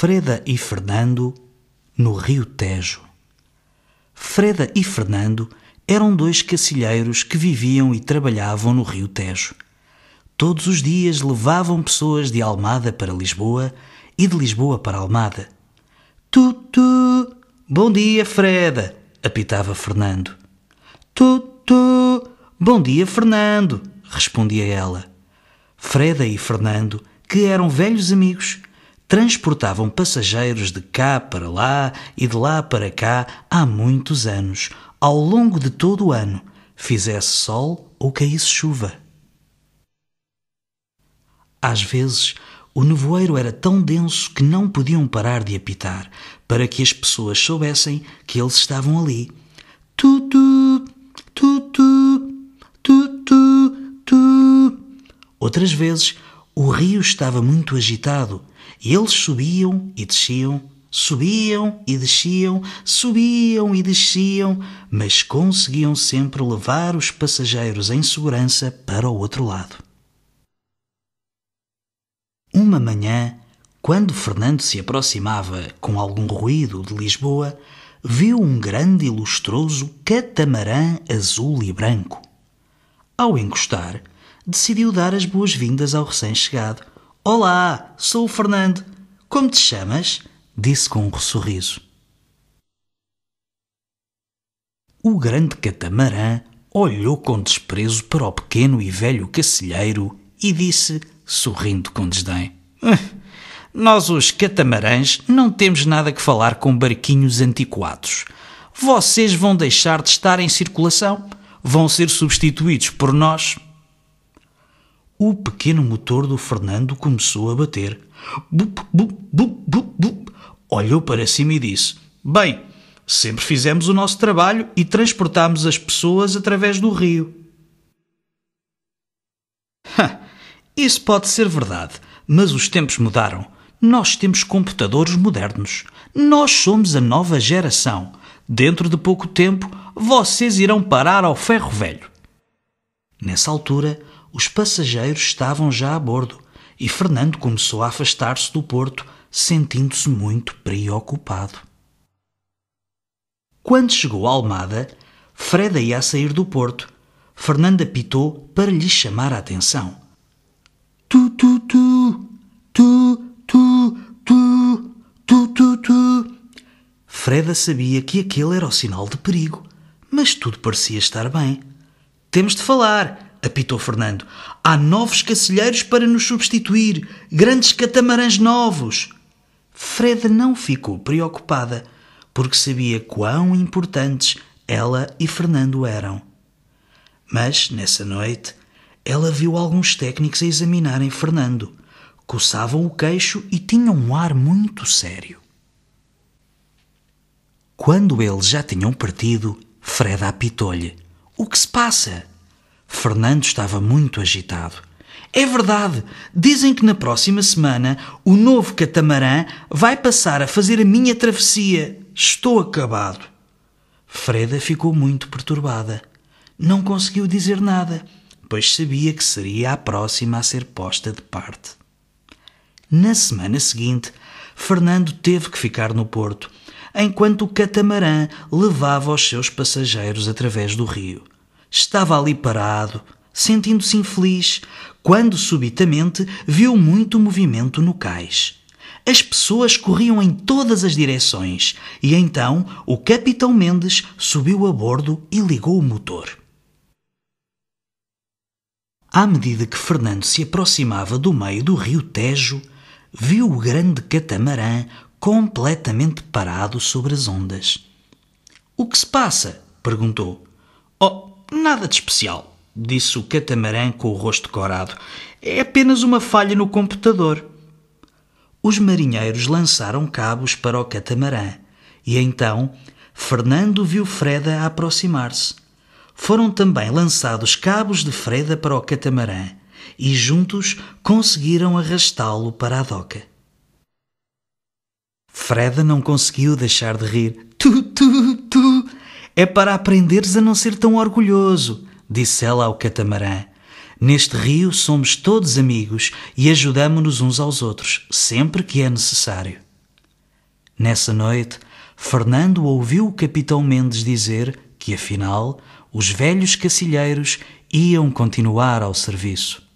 Freda e Fernando no Rio Tejo. Freda e Fernando eram dois cacilheiros que viviam e trabalhavam no Rio Tejo. Todos os dias levavam pessoas de Almada para Lisboa e de Lisboa para Almada. Tutu! bom dia, Freda, apitava Fernando. Tutu! bom dia, Fernando, respondia ela. Freda e Fernando, que eram velhos amigos, transportavam passageiros de cá para lá e de lá para cá há muitos anos, ao longo de todo o ano, fizesse sol ou caísse chuva. Às vezes, o nevoeiro era tão denso que não podiam parar de apitar, para que as pessoas soubessem que eles estavam ali. Tutu, tutu, tutu, tu. Outras vezes, o rio estava muito agitado e eles subiam e desciam, subiam e desciam, subiam e desciam, mas conseguiam sempre levar os passageiros em segurança para o outro lado. Uma manhã, quando Fernando se aproximava com algum ruído de Lisboa, viu um grande e lustroso catamarã azul e branco. Ao encostar, decidiu dar as boas-vindas ao recém-chegado. Olá, sou o Fernando. Como te chamas? disse com um sorriso. O grande catamarã olhou com desprezo para o pequeno e velho cacilheiro e disse, sorrindo com desdém: hum, Nós, os catamarãs, não temos nada que falar com barquinhos antiquados. Vocês vão deixar de estar em circulação, vão ser substituídos por nós o pequeno motor do Fernando começou a bater. Bup, bup, bup, bup, bup. Olhou para cima e disse: Bem, sempre fizemos o nosso trabalho e transportámos as pessoas através do rio. Ha, isso pode ser verdade, mas os tempos mudaram. Nós temos computadores modernos. Nós somos a nova geração. Dentro de pouco tempo, vocês irão parar ao ferro velho. Nessa altura, os passageiros estavam já a bordo e Fernando começou a afastar-se do porto, sentindo-se muito preocupado. Quando chegou a Almada, Freda ia a sair do porto. Fernando apitou para lhe chamar a atenção. Tu, tu, tu, tu, tu, tu, tu, tu, tu. Freda sabia que aquele era o sinal de perigo, mas tudo parecia estar bem. Temos de falar, apitou Fernando. Há novos cacilheiros para nos substituir, grandes catamarãs novos. Fred não ficou preocupada, porque sabia quão importantes ela e Fernando eram. Mas, nessa noite, ela viu alguns técnicos a examinarem Fernando. Coçavam o queixo e tinham um ar muito sério. Quando eles já tinham partido, Fred apitou-lhe: O que se passa? Fernando estava muito agitado. É verdade! Dizem que na próxima semana o novo catamarã vai passar a fazer a minha travessia. Estou acabado. Freda ficou muito perturbada. Não conseguiu dizer nada, pois sabia que seria a próxima a ser posta de parte. Na semana seguinte, Fernando teve que ficar no Porto, enquanto o catamarã levava os seus passageiros através do rio. Estava ali parado, sentindo-se infeliz, quando subitamente viu muito movimento no cais. As pessoas corriam em todas as direções e então o capitão Mendes subiu a bordo e ligou o motor. À medida que Fernando se aproximava do meio do rio Tejo, viu o grande catamarã completamente parado sobre as ondas. O que se passa? perguntou. Oh, Nada de especial, disse o catamarã com o rosto corado. É apenas uma falha no computador. Os marinheiros lançaram cabos para o catamarã e então Fernando viu Freda a aproximar-se. Foram também lançados cabos de Freda para o catamarã e juntos conseguiram arrastá-lo para a doca. Freda não conseguiu deixar de rir. Tu, tu, é para aprenderes a não ser tão orgulhoso, disse ela ao catamarã. Neste rio somos todos amigos e ajudamo-nos uns aos outros, sempre que é necessário. Nessa noite, Fernando ouviu o capitão Mendes dizer que, afinal, os velhos cacilheiros iam continuar ao serviço.